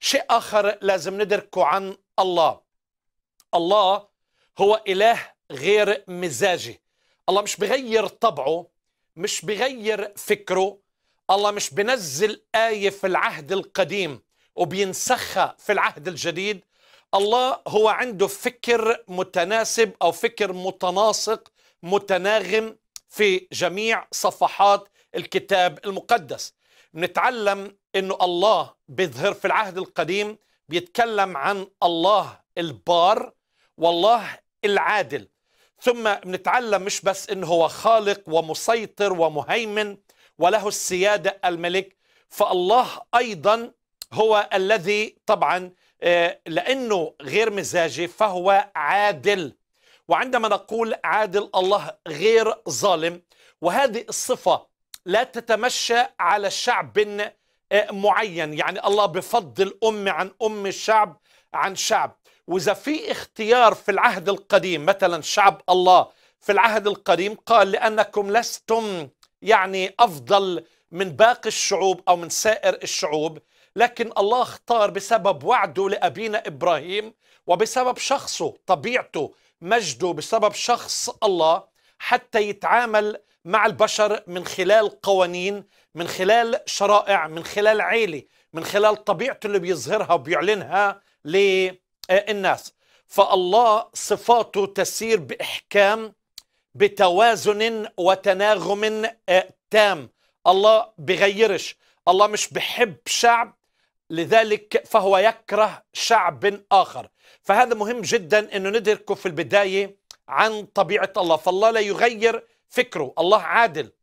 شيء آخر لازم ندركه عن الله الله هو إله غير مزاجي الله مش بغير طبعه مش بغير فكره الله مش بنزل آية في العهد القديم وبينسخها في العهد الجديد الله هو عنده فكر متناسب أو فكر متناسق متناغم في جميع صفحات الكتاب المقدس نتعلم انه الله بيظهر في العهد القديم بيتكلم عن الله البار والله العادل ثم بنتعلم مش بس انه هو خالق ومسيطر ومهيمن وله السياده الملك فالله ايضا هو الذي طبعا آه، لانه غير مزاجي فهو عادل وعندما نقول عادل الله غير ظالم وهذه الصفه لا تتمشى على شعب آه، معين يعني الله بفضل أم عن أم الشعب عن شعب وإذا في اختيار في العهد القديم مثلا شعب الله في العهد القديم قال لأنكم لستم يعني أفضل من باقي الشعوب أو من سائر الشعوب لكن الله اختار بسبب وعده لأبينا إبراهيم وبسبب شخصه طبيعته مجده بسبب شخص الله حتى يتعامل مع البشر من خلال قوانين من خلال شرائع من خلال عيلة من خلال طبيعته اللي بيظهرها وبيعلنها للناس فالله صفاته تسير بإحكام بتوازن وتناغم آه، تام الله بغيرش الله مش بحب شعب لذلك فهو يكره شعب آخر فهذا مهم جدا أنه ندركه في البداية عن طبيعة الله فالله لا يغير فكره الله عادل